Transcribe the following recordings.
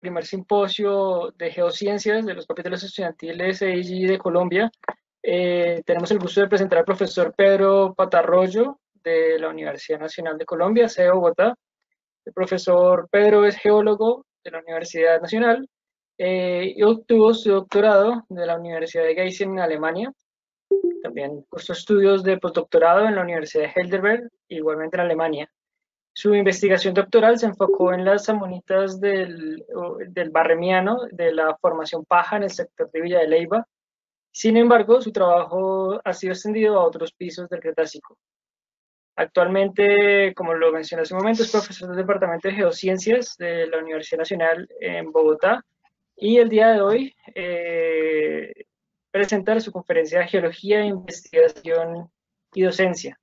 primer simposio de geociencias de los capítulos estudiantiles de Colombia. Eh, tenemos el gusto de presentar al profesor Pedro Patarroyo de la Universidad Nacional de Colombia, CEO Bogotá. El profesor Pedro es geólogo de la Universidad Nacional eh, y obtuvo su doctorado de la Universidad de Geisen en Alemania. También cursó estudios de postdoctorado en la Universidad de Heidelberg, igualmente en Alemania. Su investigación doctoral se enfocó en las amonitas del, del barremiano de la formación paja en el sector de Villa de Leiva. Sin embargo, su trabajo ha sido extendido a otros pisos del Cretácico, Actualmente, como lo mencioné hace un momento, es profesor del Departamento de Geociencias de la Universidad Nacional en Bogotá y el día de hoy eh, presentar su conferencia de Geología, Investigación y Docencia.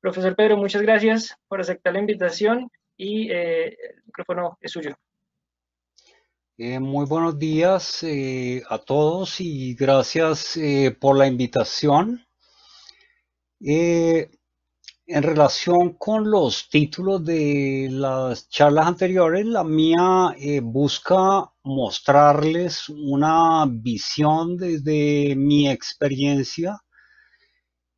Profesor Pedro, muchas gracias por aceptar la invitación y eh, el micrófono es suyo. Eh, muy buenos días eh, a todos y gracias por la invitación en relación con los títulos de las charlas anteriores, la mía eh, busca mostrarles una visión desde mi experiencia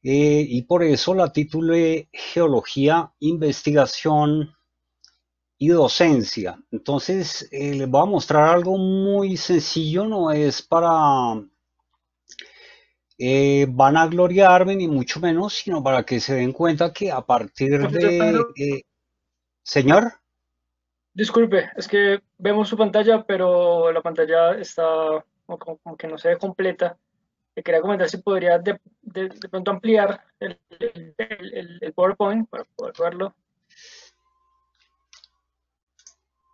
eh, y por eso la titulé Geología, Investigación y Docencia. Entonces eh, les voy a mostrar algo muy sencillo, no es para eh, van a gloriarme ni mucho menos, sino para que se den cuenta que a partir de... Eh, señor. Disculpe, es que vemos su pantalla, pero la pantalla está como, que no se ve completa. Le quería comentar si podría de, pronto ampliar el, el, el, PowerPoint para poder verlo.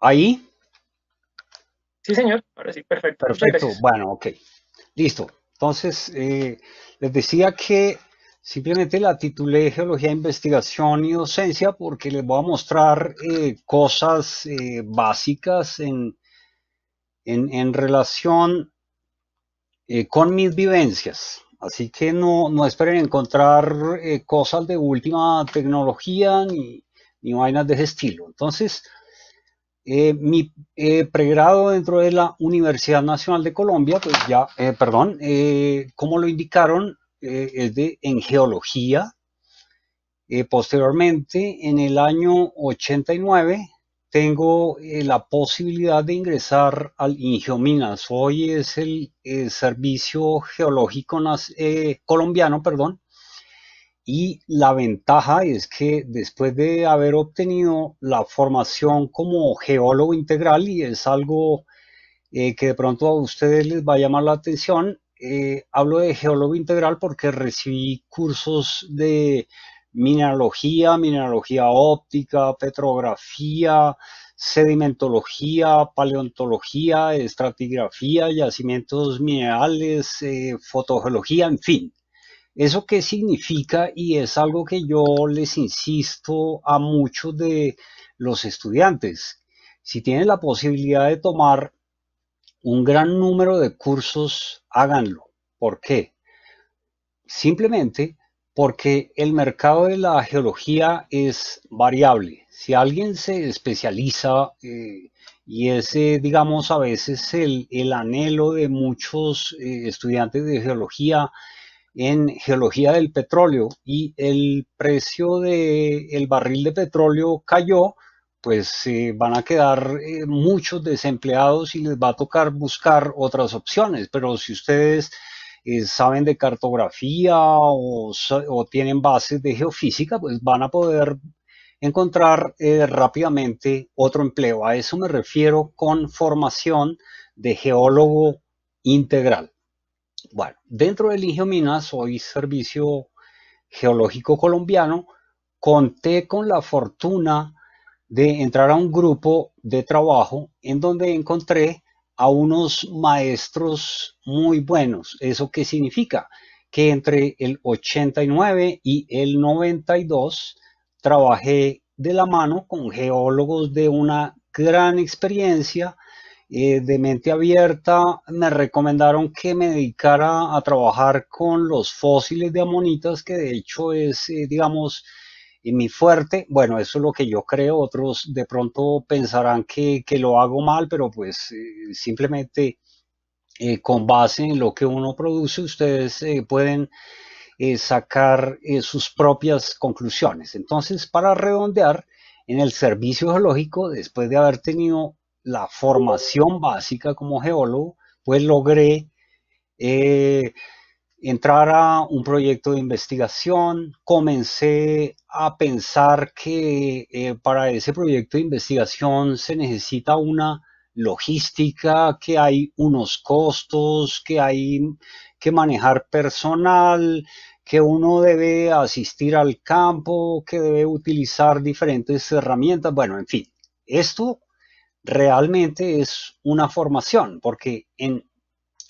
¿Ahí? Sí, señor. Ahora sí, perfecto. Perfecto. Bueno, ok. Listo. Entonces, eh, les decía que simplemente la titulé Geología, Investigación y Docencia porque les voy a mostrar eh, cosas eh, básicas en, relación con mis vivencias. Así que no, esperen encontrar cosas de última tecnología ni, ni vainas de ese estilo. Entonces, eh, mi eh, pregrado dentro de la Universidad Nacional de Colombia, pues ya, eh, perdón, como lo indicaron, es de, en geología. posteriormente, en el año 89, tengo la posibilidad de ingresar al Ingeominas. Hoy es el Servicio Geológico Colombiano, perdón, y la ventaja es que después de haber obtenido la formación como geólogo integral, y es algo eh, que de pronto a ustedes les va a llamar la atención, eh, hablo de geólogo integral porque recibí cursos de mineralogía, mineralogía óptica, petrografía, sedimentología, paleontología, estratigrafía, yacimientos minerales, eh, fotogeología, en fin. ¿Eso qué significa? Y es algo que yo les insisto a muchos de los estudiantes. Si tienen la posibilidad de tomar un gran número de cursos, háganlo. ¿Por qué? Simplemente porque el mercado de la geología es variable. Si alguien se especializa eh, y ese, eh, digamos, a veces el, anhelo de muchos eh, estudiantes de geología en geología del petróleo y el precio del barril de petróleo cayó, pues van a quedar eh, muchos desempleados y les va a tocar buscar otras opciones. Pero si ustedes eh, saben de cartografía o, tienen bases de geofísica, pues van a poder encontrar eh, rápidamente otro empleo. A eso me refiero con formación de geólogo integral. Bueno, dentro del Ingeominas Minas, hoy Servicio Geológico Colombiano, conté con la fortuna de entrar a un grupo de trabajo en donde encontré a unos maestros muy buenos. ¿Eso qué significa? Que entre el 89 y el 92 trabajé de la mano con geólogos de una gran experiencia eh, de mente abierta me recomendaron que me dedicara a trabajar con los fósiles de amonitas, que de hecho es, eh, digamos, eh, mi fuerte. Bueno, eso es lo que yo creo. Otros de pronto pensarán que, lo hago mal, pero pues simplemente con base en lo que uno produce, ustedes pueden... sacar sus propias conclusiones. Entonces, para redondear, en el servicio geológico, después de haber tenido la formación básica como geólogo, pues logré eh, entrar a un proyecto de investigación, comencé a pensar que eh, para ese proyecto de investigación se necesita una logística, que hay unos costos, que hay que manejar personal, que uno debe asistir al campo, que debe utilizar diferentes herramientas, bueno, en fin, esto realmente es una formación, porque en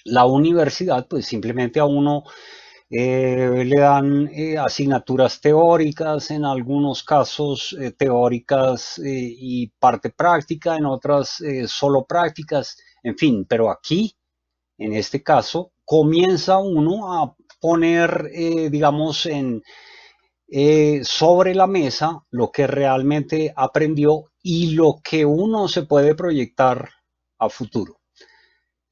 la universidad, pues simplemente a uno eh, le dan eh, asignaturas teóricas, en algunos casos eh, teóricas y parte práctica, en otras solo prácticas, en fin, pero aquí, en este caso, comienza uno a poner, digamos, en, sobre la mesa lo que realmente aprendió y lo que uno se puede proyectar a futuro.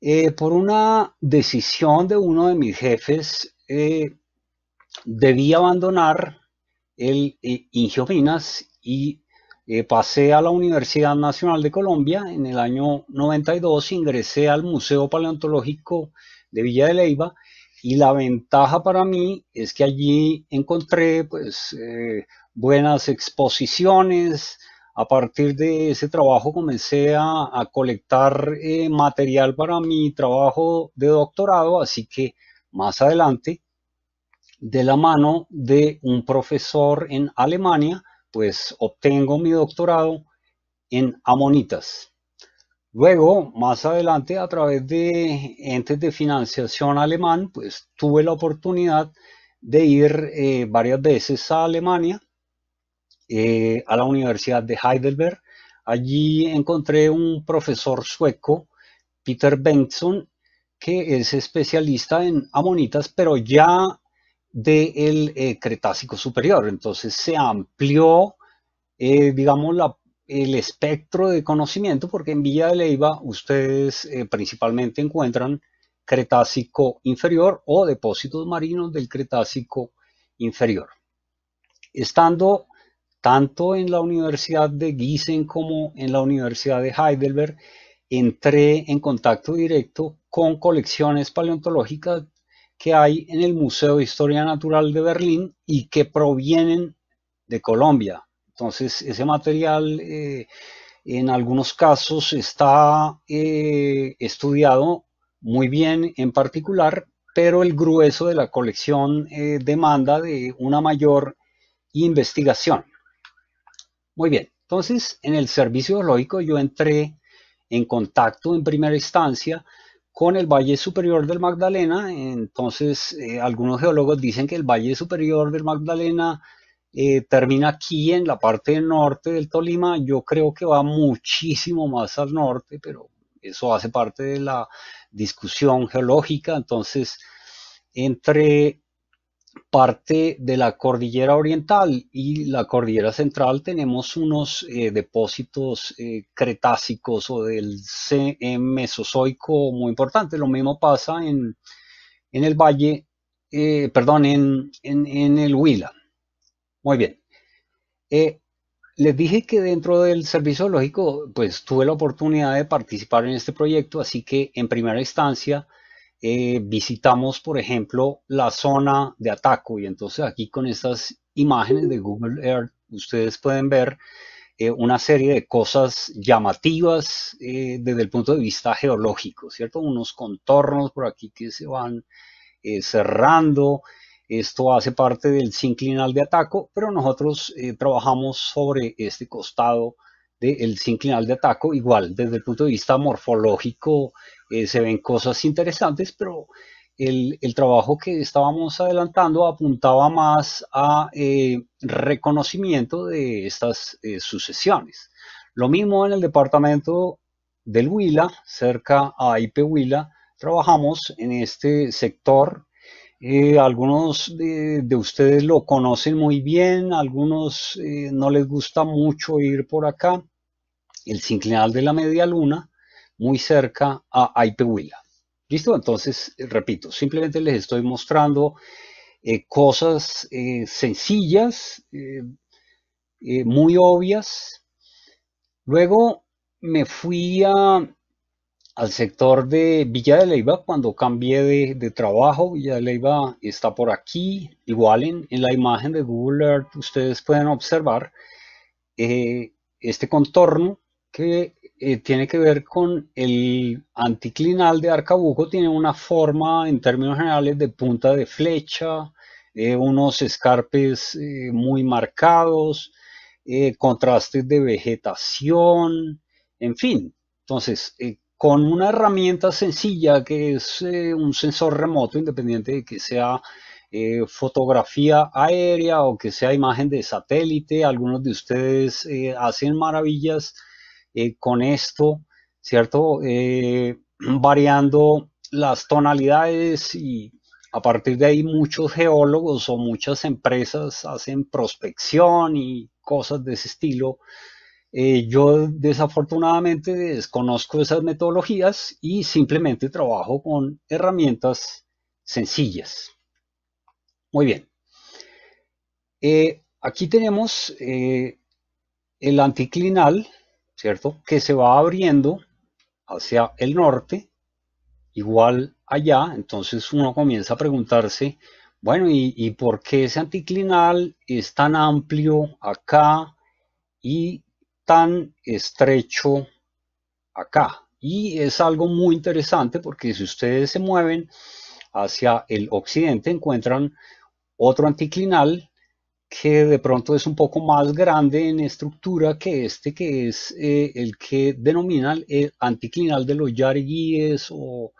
Eh, por una decisión de uno de mis jefes, eh, debí abandonar el eh, y eh, pasé a la Universidad Nacional de Colombia. En el año 92 ingresé al Museo Paleontológico de Villa de Leiva y la ventaja para mí es que allí encontré pues buenas exposiciones, a partir de ese trabajo comencé a, colectar eh, material para mi trabajo de doctorado, así que más adelante, de la mano de un profesor en Alemania, pues obtengo mi doctorado en amonitas. Luego, más adelante, a través de entes de financiación alemán, pues tuve la oportunidad de ir eh, varias veces a Alemania eh, a la Universidad de Heidelberg. Allí encontré un profesor sueco, Peter Benson que es especialista en amonitas, pero ya del eh, Cretácico Superior. Entonces se amplió, eh, digamos, el espectro de conocimiento, porque en Villa de Leiva ustedes principalmente encuentran Cretácico inferior o depósitos marinos del Cretácico inferior. Estando tanto en la Universidad de Gießen como en la Universidad de Heidelberg, entré en contacto directo con colecciones paleontológicas que hay en el Museo de Historia Natural de Berlín y que provienen de Colombia. Entonces, ese material eh, en algunos casos está eh, estudiado muy bien en particular, pero el grueso de la colección eh, demanda de una mayor investigación. Muy bien, entonces en el servicio geológico yo entré en contacto en primera instancia con el Valle Superior del Magdalena. Entonces, eh, algunos geólogos dicen que el Valle Superior del Magdalena eh, termina aquí en la parte norte del Tolima. Yo creo que va muchísimo más al norte, pero eso hace parte de la discusión geológica. Entonces, entre parte de la cordillera oriental y la cordillera central tenemos unos eh, depósitos eh, cretácicos o del mesozoico muy importantes. Lo mismo pasa en, el valle, eh, perdón, en, el Huila. Muy bien. les dije que dentro del Servicio lógico pues tuve la oportunidad de participar en este proyecto, así que en primera instancia eh, visitamos, por ejemplo, la zona de Ataco y entonces aquí con estas imágenes de Google Earth ustedes pueden ver eh, una serie de cosas llamativas eh, desde el punto de vista geológico, ¿cierto? Unos contornos por aquí que se van cerrando. Esto hace parte del sinclinal de Ataco, pero nosotros trabajamos sobre este costado del sinclinal de Ataco. Igual, desde el punto de vista morfológico, eh, se ven cosas interesantes, pero el, trabajo que estábamos adelantando apuntaba más a eh, reconocimiento de estas eh, sucesiones. Lo mismo en el departamento del Huila, cerca a Ipe Huila, trabajamos en este sector eh, algunos de, ustedes lo conocen muy bien, algunos eh, no les gusta mucho ir por acá. El sinclinal de la media luna, muy cerca a Aipehuila. ¿Listo? Entonces, eh, repito, simplemente les estoy mostrando cosas sencillas, muy obvias. Luego me fui a al sector de Villa de Leiva cuando cambié de, trabajo. Villa de Leiva está por aquí. Igual en, la imagen de Google Earth ustedes pueden observar eh, este contorno que eh, tiene que ver con el anticlinal de Arcabuco. Tiene una forma en términos generales de punta de flecha, eh, unos escarpes muy marcados, contrastes de vegetación, en fin. Entonces, con una herramienta sencilla que es eh, un sensor remoto independiente de que sea eh, fotografía aérea o que sea imagen de satélite. Algunos de ustedes eh, hacen maravillas con esto, ¿cierto? variando las tonalidades y a partir de ahí muchos geólogos o muchas empresas hacen prospección y cosas de ese estilo eh, yo desafortunadamente desconozco esas metodologías y simplemente trabajo con herramientas sencillas. Muy bien. Eh, aquí tenemos eh, el anticlinal, ¿cierto? Que se va abriendo hacia el norte, igual allá. Entonces uno comienza a preguntarse, bueno, ¿y, y por qué ese anticlinal es tan amplio acá y tan estrecho acá. Y es algo muy interesante porque si ustedes se mueven hacia el occidente encuentran otro anticlinal que de pronto es un poco más grande en estructura que este, que es eh, el que denominan el anticlinal de los yarguíes o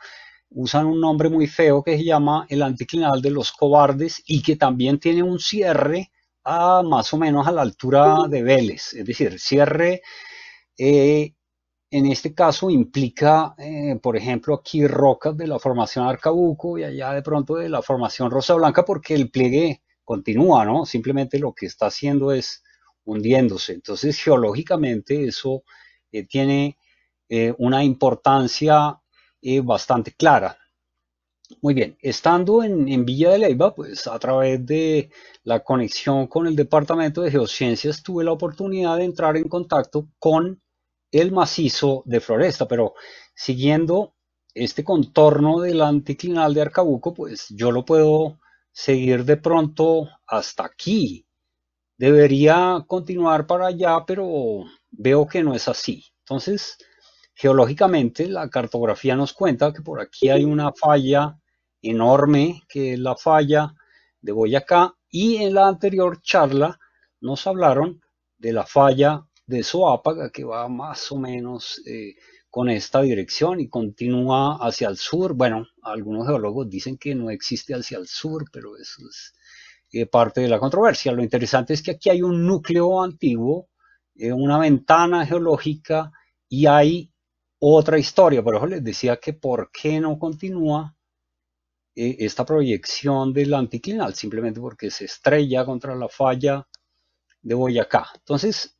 usan un nombre muy feo que se llama el anticlinal de los cobardes y que también tiene un cierre más o menos a la altura de Vélez, es decir, cierre eh, en este caso implica, eh, por ejemplo, aquí rocas de la formación Arcabuco y allá de pronto de la formación Rosa Blanca porque el pliegue continúa, ¿no? Simplemente lo que está haciendo es hundiéndose. Entonces, geológicamente eso eh, tiene una importancia bastante clara. Muy bien, estando en, Villa de Leyva, pues a través de la conexión con el Departamento de Geociencias tuve la oportunidad de entrar en contacto con el macizo de Floresta, pero siguiendo este contorno del anticlinal de Arcabuco, pues yo lo puedo seguir de pronto hasta aquí. Debería continuar para allá, pero veo que no es así. Entonces, geológicamente, la cartografía nos cuenta que por aquí hay una falla enorme que es la falla de Boyacá y en la anterior charla nos hablaron de la falla de Zoápaga que va más o menos eh, con esta dirección y continúa hacia el sur. Bueno, algunos geólogos dicen que no existe hacia el sur, pero eso es eh, parte de la controversia. Lo interesante es que aquí hay un núcleo antiguo, eh, una ventana geológica y hay otra historia. Por eso les decía que por qué no continúa eh, esta proyección del anticlinal, simplemente porque se estrella contra la falla de Boyacá. Entonces,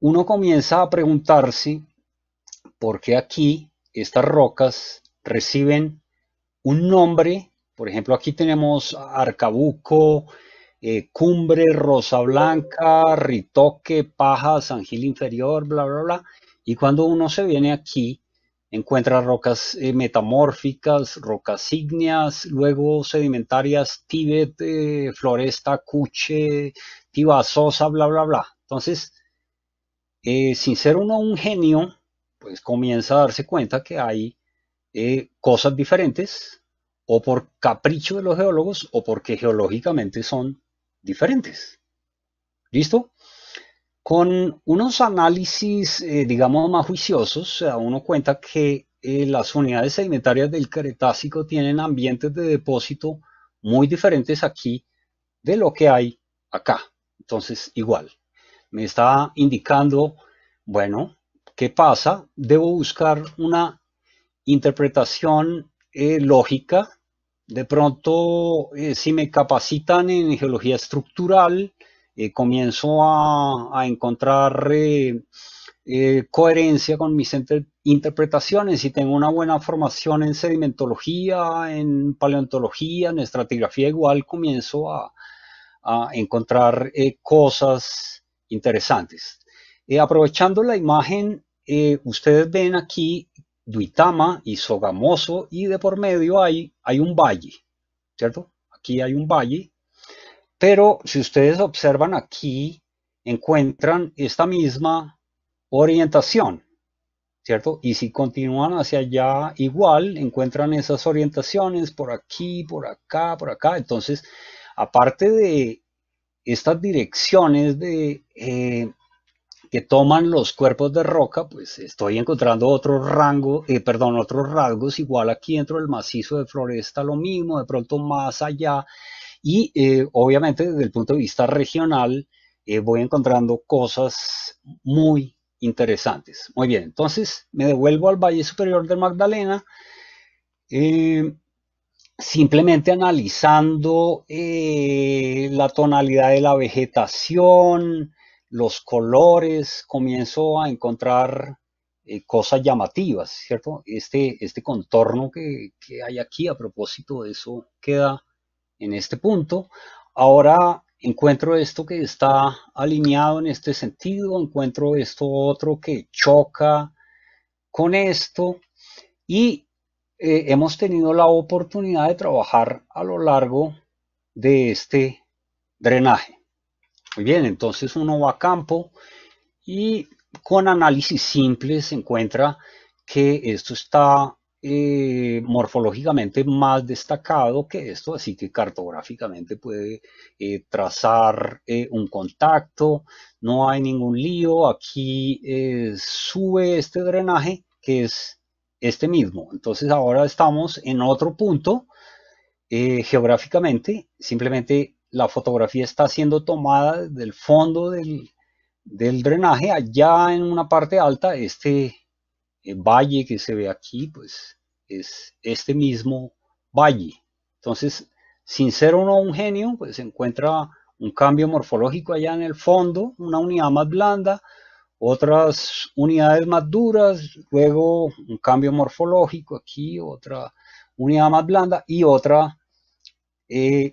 uno comienza a preguntarse por qué aquí estas rocas reciben un nombre, por ejemplo, aquí tenemos Arcabuco, eh, Cumbre, Rosa Blanca, Ritoque, Paja, San Gil Inferior, bla, bla, bla. Y cuando uno se viene aquí, Encuentra rocas eh, metamórficas, rocas ígneas, luego sedimentarias, Tíbet, eh, Floresta, Cuche, Tibasosa, bla, bla, bla. Entonces, eh, sin ser uno un genio, pues comienza a darse cuenta que hay cosas diferentes, o por capricho de los geólogos, o porque geológicamente son diferentes. ¿Listo? Con unos análisis, eh, digamos, más juiciosos, uno cuenta que eh, las unidades sedimentarias del Cretácico tienen ambientes de depósito muy diferentes aquí de lo que hay acá. Entonces, igual, me está indicando, bueno, ¿qué pasa? Debo buscar una interpretación eh, lógica. De pronto, si me capacitan en geología estructural, eh, comienzo a, encontrar eh, eh, coherencia con mis interpretaciones y tengo una buena formación en sedimentología, en paleontología, en estratigrafía igual, comienzo a, encontrar cosas interesantes. aprovechando la imagen, ustedes ven aquí Duitama y Sogamoso y de por medio hay, hay un valle, ¿cierto? Aquí hay un valle pero si ustedes observan aquí, encuentran esta misma orientación, ¿cierto? Y si continúan hacia allá igual, encuentran esas orientaciones por aquí, por acá, por acá. Entonces, aparte de estas direcciones de, eh, que toman los cuerpos de roca, pues estoy encontrando otro rango, eh, perdón, otros rasgos igual aquí dentro del macizo de floresta, lo mismo, de pronto más allá, y eh, obviamente desde el punto de vista regional eh, voy encontrando cosas muy interesantes. Muy bien, entonces me devuelvo al Valle Superior del Magdalena. Eh, simplemente analizando la tonalidad de la vegetación, los colores, comienzo a encontrar cosas llamativas, ¿cierto? Este, este contorno que, hay aquí, a propósito de eso, queda en este punto. Ahora encuentro esto que está alineado en este sentido, encuentro esto otro que choca con esto y eh, hemos tenido la oportunidad de trabajar a lo largo de este drenaje. Muy bien, entonces uno va a campo y con análisis simple se encuentra que esto está eh, morfológicamente más destacado que esto, así que cartográficamente puede eh, trazar eh, un contacto, no hay ningún lío, aquí sube este drenaje que es este mismo, entonces ahora estamos en otro punto geográficamente, simplemente la fotografía está siendo tomada del fondo del, del drenaje, allá en una parte alta, este valle que se ve aquí, pues es este mismo valle. Entonces, sin ser uno un genio, pues se encuentra un cambio morfológico allá en el fondo, una unidad más blanda, otras unidades más duras, luego un cambio morfológico aquí, otra unidad más blanda y otra eh,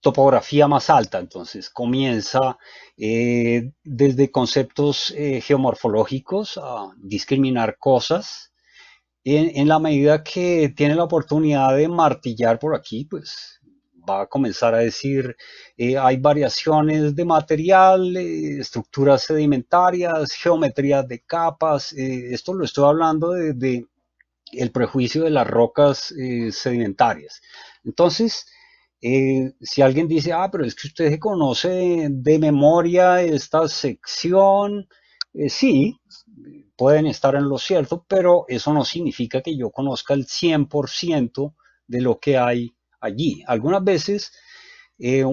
topografía más alta. Entonces comienza eh, desde conceptos eh, geomorfológicos a discriminar cosas. En, la medida que tiene la oportunidad de martillar por aquí, pues va a comenzar a decir, eh, hay variaciones de material, estructuras sedimentarias, geometrías de capas. esto lo estoy hablando desde de el prejuicio de las rocas sedimentarias. Entonces, eh, si alguien dice, ah, pero es que usted se conoce de, memoria esta sección, eh, sí, pueden estar en lo cierto, pero eso no significa que yo conozca el 100% de lo que hay allí. Algunas veces eh,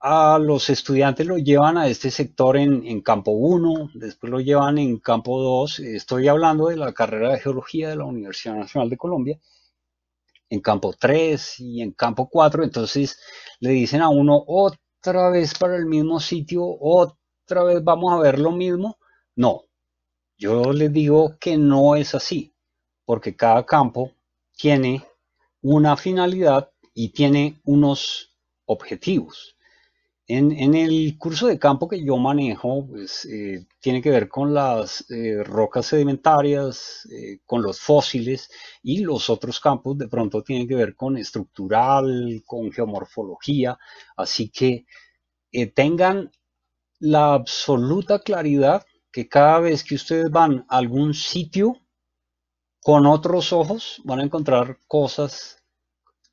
a los estudiantes lo llevan a este sector en, en campo 1, después lo llevan en campo 2. Estoy hablando de la carrera de geología de la Universidad Nacional de Colombia en campo 3 y en campo 4, entonces le dicen a uno otra vez para el mismo sitio, otra vez vamos a ver lo mismo. No, yo les digo que no es así, porque cada campo tiene una finalidad y tiene unos objetivos. En, el curso de campo que yo manejo, pues, eh, tiene que ver con las eh, rocas sedimentarias, eh, con los fósiles y los otros campos de pronto tienen que ver con estructural, con geomorfología. Así que tengan la absoluta claridad que cada vez que ustedes van a algún sitio con otros ojos, van a encontrar cosas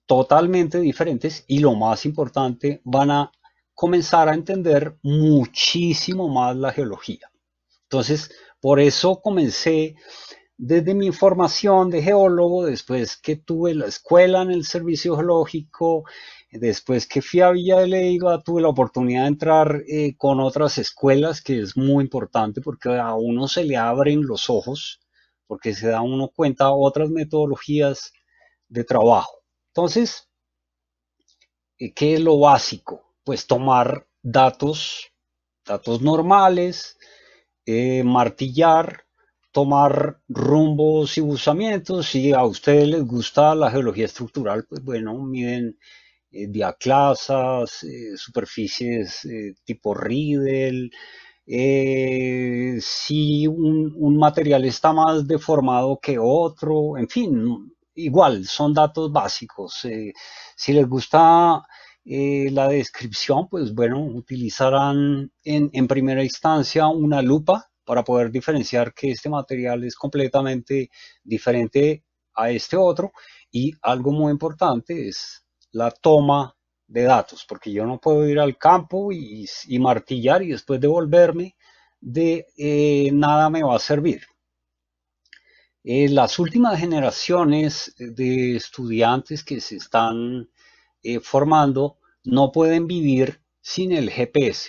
totalmente diferentes y lo más importante, van a comenzar a entender muchísimo más la geología. Entonces, por eso comencé desde mi formación de geólogo, después que tuve la escuela en el servicio geológico, después que fui a Villa de Leiva, tuve la oportunidad de entrar eh, con otras escuelas, que es muy importante porque a uno se le abren los ojos, porque se da uno cuenta otras metodologías de trabajo. Entonces, eh, ¿qué es lo básico? pues tomar datos, datos normales, eh, martillar, tomar rumbos y buzamientos. Si a ustedes les gusta la geología estructural, pues bueno, miden eh, diaclasas, eh, superficies tipo Riedel. si un, material está más deformado que otro, en fin, igual, son datos básicos. si les gusta eh, la descripción, pues bueno, utilizarán en, primera instancia una lupa para poder diferenciar que este material es completamente diferente a este otro y algo muy importante es la toma de datos, porque yo no puedo ir al campo y, martillar y después devolverme de eh, nada me va a servir. Eh, las últimas generaciones de estudiantes que se están eh, formando no pueden vivir sin el GPS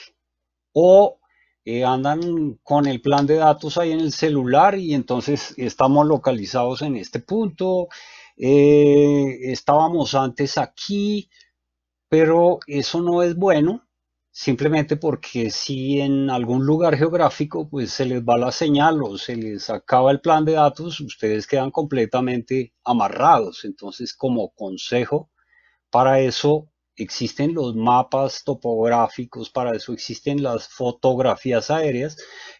o eh, andan con el plan de datos ahí en el celular y entonces estamos localizados en este punto, eh, estábamos antes aquí, pero eso no es bueno simplemente porque si en algún lugar geográfico pues se les va la señal o se les acaba el plan de datos, ustedes quedan completamente amarrados. Entonces, como consejo, para eso existen los mapas topográficos, para eso existen las fotografías aéreas,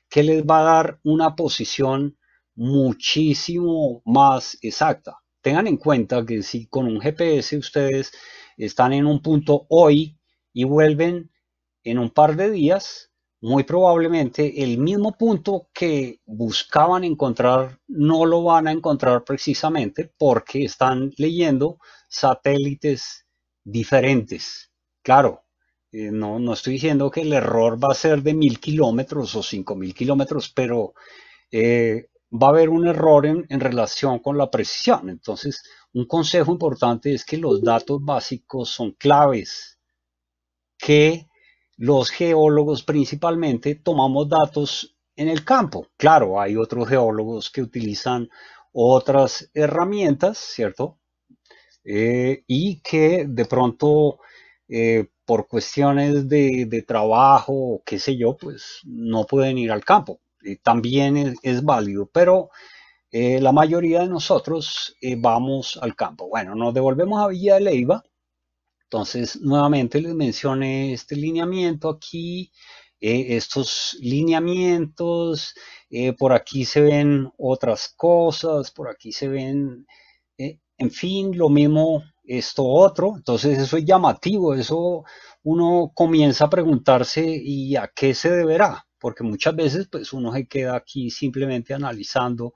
que les va a dar una posición muchísimo más exacta. Tengan en cuenta que si con un GPS ustedes están en un punto hoy y vuelven en un par de días, muy probablemente el mismo punto que buscaban encontrar no lo van a encontrar precisamente porque están leyendo satélites diferentes. Claro, eh, no, no estoy diciendo que el error va a ser de mil kilómetros o cinco mil kilómetros, pero eh, va a haber un error en, en, relación con la precisión. Entonces, un consejo importante es que los datos básicos son claves, que los geólogos principalmente tomamos datos en el campo. Claro, hay otros geólogos que utilizan otras herramientas, ¿cierto? Eh, y que de pronto eh, por cuestiones de, trabajo o qué sé yo, pues no pueden ir al campo. también es, válido, pero eh, la mayoría de nosotros vamos al campo. Bueno, nos devolvemos a Villa de Leiva. Entonces, nuevamente les mencioné este lineamiento aquí, estos lineamientos, por aquí se ven otras cosas, por aquí se ven en fin, lo mismo, esto otro. Entonces eso es llamativo, eso uno comienza a preguntarse y a qué se deberá, porque muchas veces pues uno se queda aquí simplemente analizando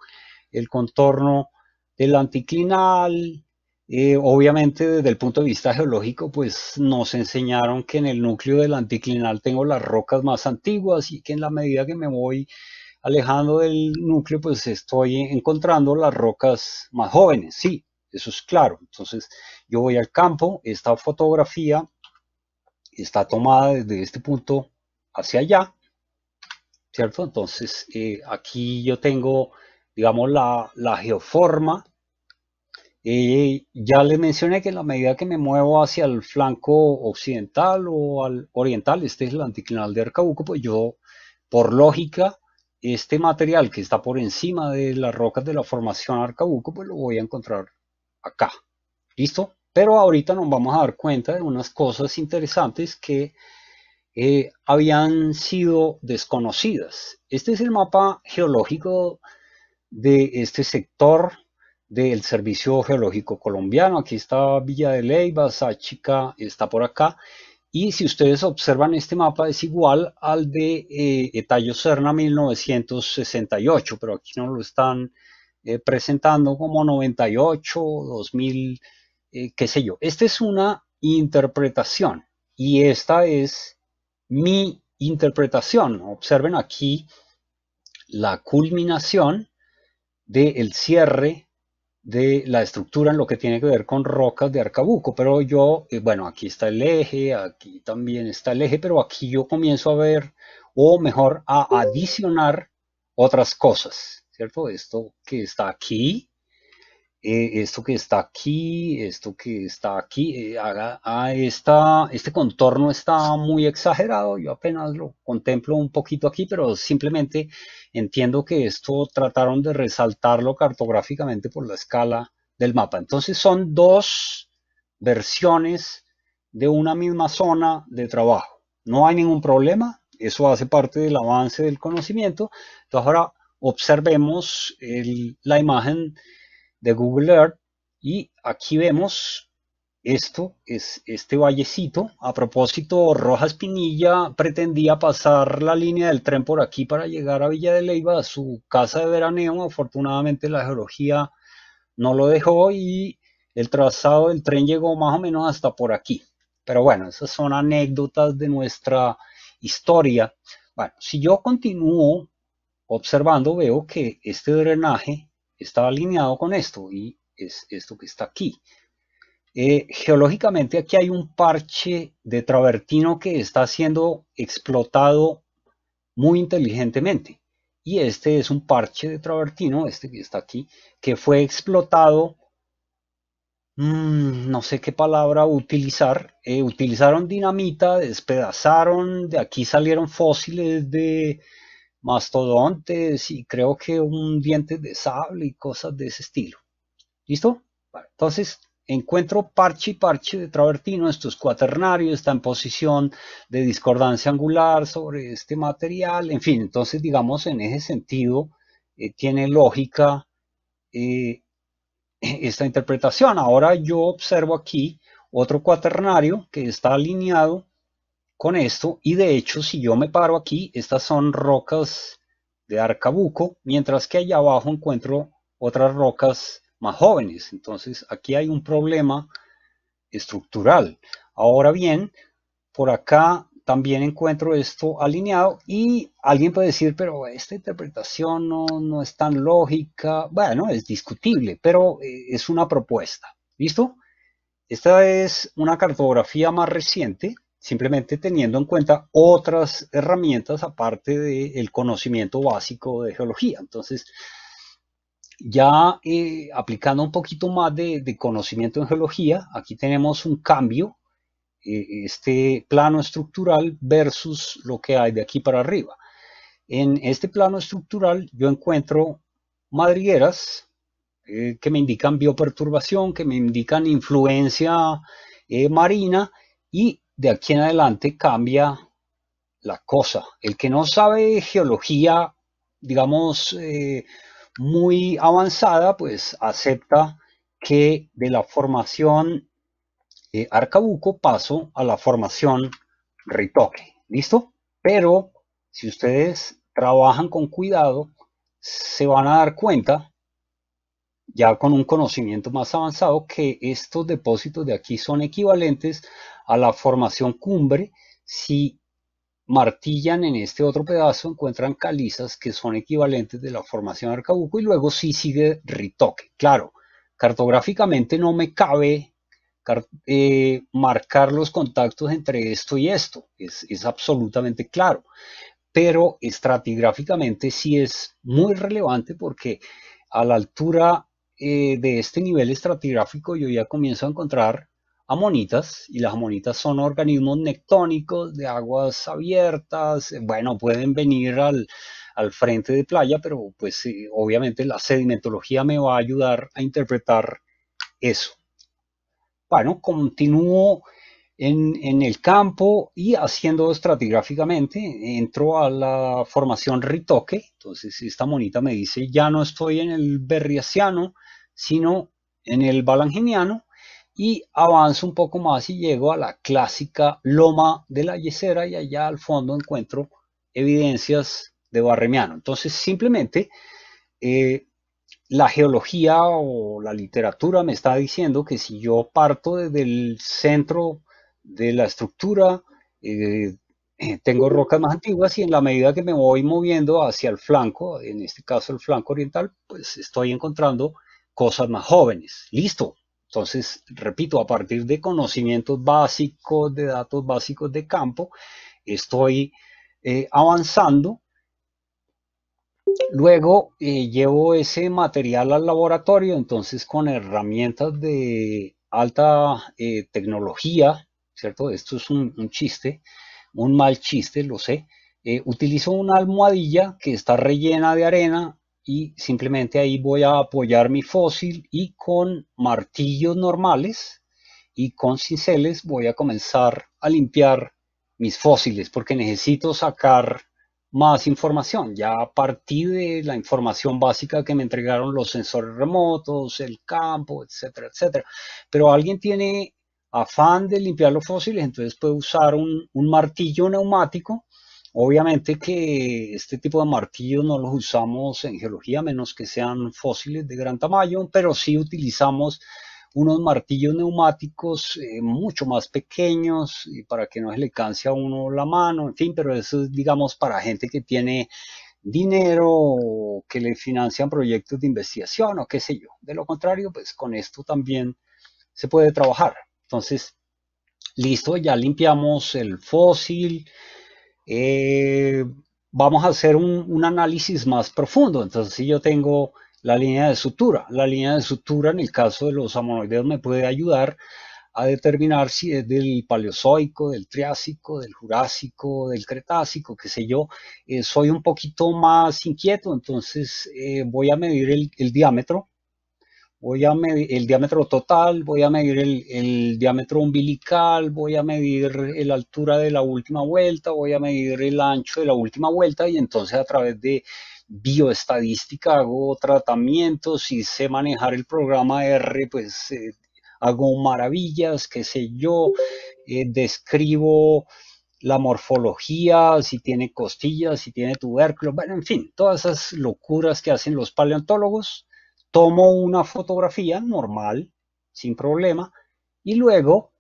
el contorno del anticlinal. Eh, obviamente desde el punto de vista geológico pues nos enseñaron que en el núcleo del anticlinal tengo las rocas más antiguas y que en la medida que me voy alejando del núcleo pues estoy encontrando las rocas más jóvenes, sí, eso es claro. Entonces, yo voy al campo, esta fotografía está tomada desde este punto hacia allá, ¿cierto? Entonces, eh, aquí yo tengo, digamos, la, geoforma. Eh, ya les mencioné que en la medida que me muevo hacia el flanco occidental o al oriental, este es el anticlinal de Arcabuco, pues yo, por lógica, este material que está por encima de las rocas de la formación Arcabuco, pues lo voy a encontrar acá. ¿Listo? Pero ahorita nos vamos a dar cuenta de unas cosas interesantes que eh, habían sido desconocidas. Este es el mapa geológico de este sector del Servicio Geológico Colombiano. Aquí está Villa de Leyva, Sáchica está por acá. Y si ustedes observan este mapa es igual al de eh, Etayo Serna 1968, pero aquí no lo están eh, presentando como 98, 2000, eh, qué sé yo. Esta es una interpretación y esta es mi interpretación. Observen aquí la culminación del cierre de la estructura en lo que tiene que ver con rocas de arcabuco pero yo eh, bueno aquí está el eje aquí también está el eje pero aquí yo comienzo a ver o mejor a adicionar otras cosas eh, esto que está aquí, esto que está aquí, esto que está aquí, este contorno está muy exagerado, yo apenas lo contemplo un poquito aquí, pero simplemente entiendo que esto trataron de resaltarlo cartográficamente por la escala del mapa. Entonces son dos versiones de una misma zona de trabajo. No hay ningún problema, eso hace parte del avance del conocimiento. Entonces ahora observemos la imagen de Google Earth y aquí vemos esto, es este vallecito. A propósito, Rojas Pinilla pretendía pasar la línea del tren por aquí para llegar a Villa de Leiva, a su casa de veraneo. Afortunadamente la geología no lo dejó y el trazado del tren llegó más o menos hasta por aquí. Pero bueno, esas son anécdotas de nuestra historia. Bueno, si yo continúo observando veo que este drenaje está alineado con esto y es esto que está aquí. Eh, geológicamente aquí hay un parche de travertino que está siendo explotado muy inteligentemente. Y este es un parche de travertino, este que está aquí, que fue explotado, mm, no sé qué palabra utilizar, eh, utilizaron dinamita, despedazaron, de aquí salieron fósiles de mastodontes y creo que un diente de sable y cosas de ese estilo. ¿Listo? entonces, encuentro parche y parche de travertino, estos cuaternarios están está en posición de discordancia angular sobre este material, en fin, entonces digamos en ese sentido eh, tiene lógica eh, esta interpretación. Ahora yo observo aquí otro cuaternario que está alineado con esto y de hecho si yo me paro aquí estas son rocas de arcabuco mientras que allá abajo encuentro otras rocas más jóvenes entonces aquí hay un problema estructural ahora bien por acá también encuentro esto alineado y alguien puede decir pero esta interpretación no, no es tan lógica bueno es discutible pero eh, es una propuesta listo esta es una cartografía más reciente simplemente teniendo en cuenta otras herramientas aparte del conocimiento básico de geología. Entonces, ya eh, aplicando un poquito más de, conocimiento en geología, aquí tenemos un cambio, eh, este plano estructural versus lo que hay de aquí para arriba. En este plano estructural yo encuentro madrigueras eh, que me indican bioperturbación, que me indican influencia marina y de aquí en adelante cambia la cosa. El que no sabe geología, digamos, eh, muy avanzada, pues acepta que de la formación eh, arcabuco paso a la formación ritoque. ¿Listo? Pero si ustedes trabajan con cuidado, se van a dar cuenta, ya con un conocimiento más avanzado, que estos depósitos de aquí son equivalentes a la formación cumbre, si martillan en este otro pedazo, encuentran calizas que son equivalentes de la formación Arcabuco y luego sí sigue Ritoque. Claro, cartográficamente no me cabe eh, marcar los contactos entre esto y esto, es, absolutamente claro, pero estratigráficamente sí es muy relevante porque a la altura eh, de este nivel estratigráfico yo ya comienzo a encontrar amonitas y las amonitas son organismos nectónicos de aguas abiertas, bueno, pueden venir al, frente de playa, pero pues obviamente la sedimentología me va a ayudar a interpretar eso. Bueno, continúo en, el campo y haciendo estratigráficamente, entro a la formación Ritoque, entonces esta monita me dice, ya no estoy en el Berriasiano, sino en el valanginiano y avanzo un poco más y llego a la clásica loma de la yesera y allá al fondo encuentro evidencias de Barremiano. Entonces simplemente eh, la geología o la literatura me está diciendo que si yo parto desde el centro de la estructura, eh, eh, tengo rocas más antiguas y en la medida que me voy moviendo hacia el flanco, en este caso el flanco oriental, pues estoy encontrando cosas más jóvenes. Listo, entonces, repito, a partir de conocimientos básicos, de datos básicos de campo, estoy eh, avanzando. Luego eh, llevo ese material al laboratorio, entonces con herramientas de alta eh, tecnología, ¿cierto? Esto es un, un, chiste, un mal chiste, lo sé. utilizo una almohadilla que está rellena de arena y simplemente ahí voy a apoyar mi fósil y con martillos normales y con cinceles voy a comenzar a limpiar mis fósiles porque necesito sacar más información. Ya a partir de la información básica que me entregaron los sensores remotos, el campo, etcétera, etcétera. Pero alguien tiene afán de limpiar los fósiles, entonces puede usar un, un martillo neumático Obviamente que este tipo de martillos no los usamos en geología, menos que sean fósiles de gran tamaño, pero sí utilizamos unos martillos neumáticos eh, mucho más pequeños y para que no se le canse a uno la mano, en fin, pero eso es, digamos, para gente que tiene dinero o que le financian proyectos de investigación o qué sé yo. De lo contrario, pues con esto también se puede trabajar. Entonces, listo, ya limpiamos el fósil, eh, vamos a hacer un, análisis más profundo. Entonces, si yo tengo la línea de sutura, la línea de sutura en el caso de los amonoides me puede ayudar a determinar si es del paleozoico, del triásico, del jurásico, del cretácico, qué sé yo. Eh, soy un poquito más inquieto, entonces eh, voy a medir el diámetro voy a medir el diámetro total, voy a medir el, diámetro umbilical, voy a medir la altura de la última vuelta, voy a medir el ancho de la última vuelta y entonces a través de bioestadística hago tratamientos, si sé manejar el programa R, pues eh, hago maravillas, qué sé yo, eh, describo la morfología, si tiene costillas, si tiene tubérculos, bueno, en fin, todas esas locuras que hacen los paleontólogos tomo una fotografía normal, sin problema, y luego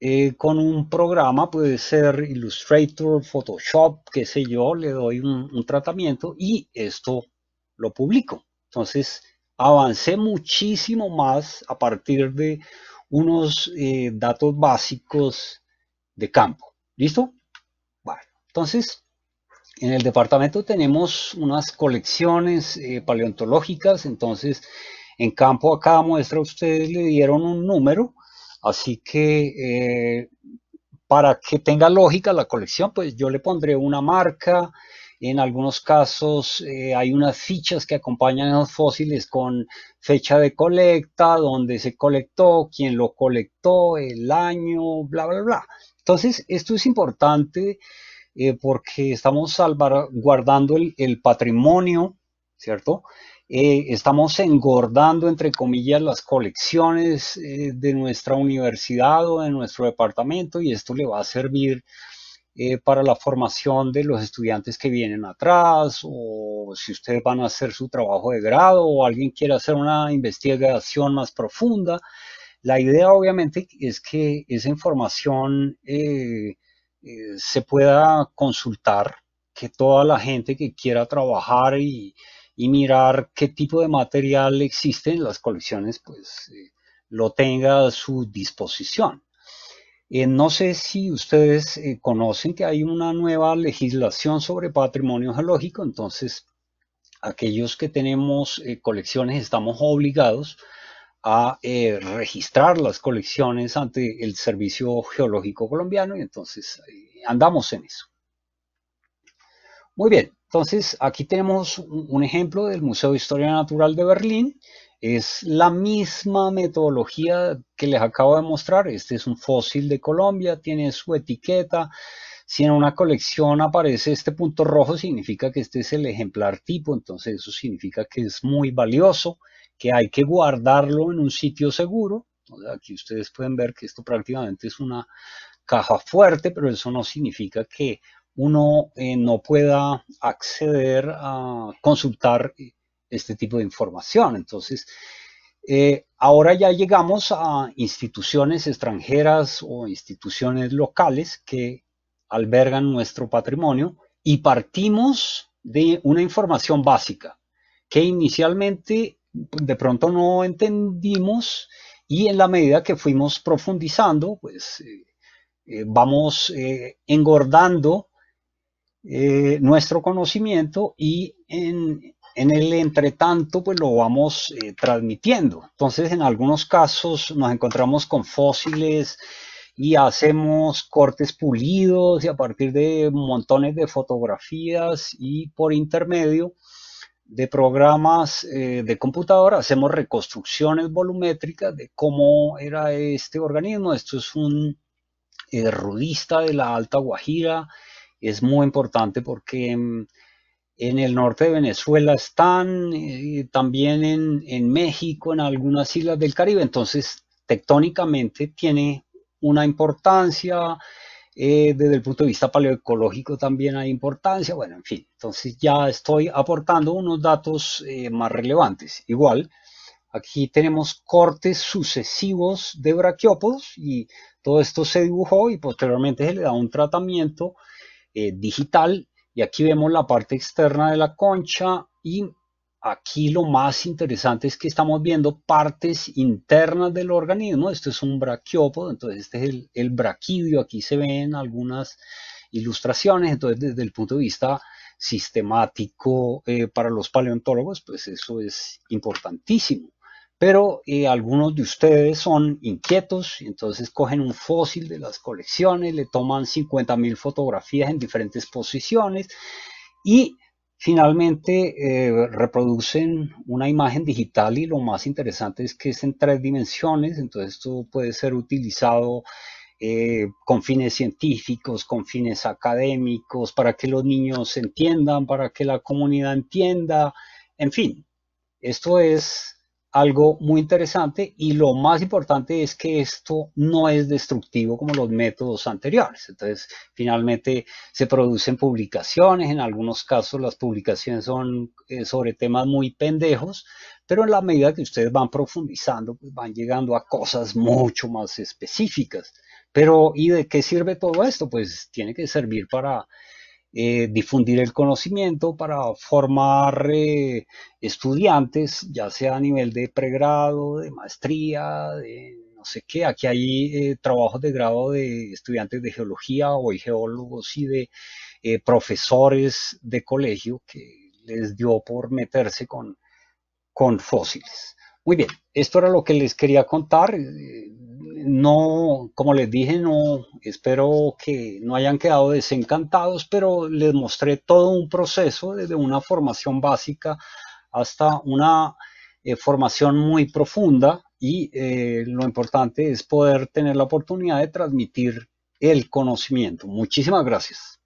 eh, con un programa, puede ser Illustrator, Photoshop, qué sé yo, le doy un, tratamiento y esto lo publico. Entonces, avancé muchísimo más a partir de unos eh, datos básicos de campo. ¿Listo? Bueno, entonces en el departamento tenemos unas colecciones eh, paleontológicas, entonces en campo a cada muestra ustedes le dieron un número, así que eh, para que tenga lógica la colección, pues yo le pondré una marca, en algunos casos eh, hay unas fichas que acompañan a los fósiles con fecha de colecta, dónde se colectó, quién lo colectó, el año, bla, bla, bla. Entonces, esto es importante eh, porque estamos salvaguardando el, el patrimonio, ¿cierto? Eh, estamos engordando, entre comillas, las colecciones eh, de nuestra universidad o de nuestro departamento y esto le va a servir para la formación de los estudiantes que vienen atrás o si ustedes van a hacer su trabajo de grado o alguien quiere hacer una investigación más profunda. La idea obviamente es que esa información eh, se pueda consultar, que toda la gente que quiera trabajar y, mirar qué tipo de material existe en las colecciones, pues eh, lo tenga a su disposición. Eh, no sé si ustedes conocen que hay una nueva legislación sobre patrimonio geológico, entonces aquellos que tenemos colecciones estamos obligados a eh, registrar las colecciones ante el Servicio Geológico Colombiano y entonces eh, andamos en eso. Muy bien, entonces aquí tenemos un ejemplo del Museo de Historia Natural de Berlín. Es la misma metodología que les acabo de mostrar. Este es un fósil de Colombia, tiene su etiqueta. Si en una colección aparece este punto rojo, significa que este es el ejemplar tipo, entonces eso significa que es muy valioso que hay que guardarlo en un sitio seguro. aquí ustedes pueden ver que esto prácticamente es una caja fuerte, pero eso no significa que uno eh, no pueda acceder a consultar eh, este tipo de información. Entonces, eh, ahora ya llegamos a instituciones extranjeras o instituciones locales que albergan nuestro patrimonio y partimos de una información básica que inicialmente de pronto no entendimos y en la medida que fuimos profundizando, pues eh, eh, vamos eh, engordando nuestro conocimiento y en, en, el entretanto, pues lo vamos transmitiendo. Entonces, en algunos casos nos encontramos con fósiles y hacemos cortes pulidos y a partir de montones de fotografías y por intermedio, de programas eh, de computadora, hacemos reconstrucciones volumétricas de cómo era este organismo. Esto es un eh, rudista de la Alta Guajira, es muy importante porque mm, en, el norte de Venezuela están, eh, también en, en México, en algunas islas del Caribe, entonces tectónicamente tiene una importancia, eh, desde el punto de vista paleoecológico también hay importancia, bueno, en fin, entonces ya estoy aportando unos datos eh, más relevantes. Igual, aquí tenemos cortes sucesivos de brachiópodos y todo esto se dibujó y posteriormente se le da un tratamiento eh, digital y aquí vemos la parte externa de la concha y aquí lo más interesante es que estamos viendo partes internas del organismo. Esto es un braquiópodo, entonces este es el, el Aquí se ven algunas ilustraciones. Entonces, desde el punto de vista sistemático eh, para los paleontólogos, pues eso es importantísimo. Pero eh, algunos de ustedes son inquietos, entonces cogen un fósil de las colecciones, le toman 50.000 fotografías en diferentes posiciones y Finalmente, eh, reproducen una imagen digital y lo más interesante es que es en tres dimensiones, entonces esto puede ser utilizado eh, con fines científicos, con fines académicos, para que los niños entiendan, para que la comunidad entienda, en fin, esto es algo muy interesante y lo más importante es que esto no es destructivo como los métodos anteriores. Entonces, finalmente se producen publicaciones, en algunos casos las publicaciones son eh, sobre temas muy pendejos, pero en la medida que ustedes van profundizando, pues van llegando a cosas mucho más específicas. Pero, ¿y de qué sirve todo esto? Pues tiene que servir para eh, difundir el conocimiento para formar eh, estudiantes, ya sea a nivel de pregrado, de maestría, de no sé qué. Aquí hay eh, trabajos de grado de estudiantes de geología o geólogos y de profesores de colegio que les dio por meterse con, con fósiles. Muy bien, esto era lo que les quería contar no, como les dije, no, espero que no hayan quedado desencantados, pero les mostré todo un proceso desde una formación básica hasta una eh, formación muy profunda y eh, lo importante es poder tener la oportunidad de transmitir el conocimiento. Muchísimas gracias.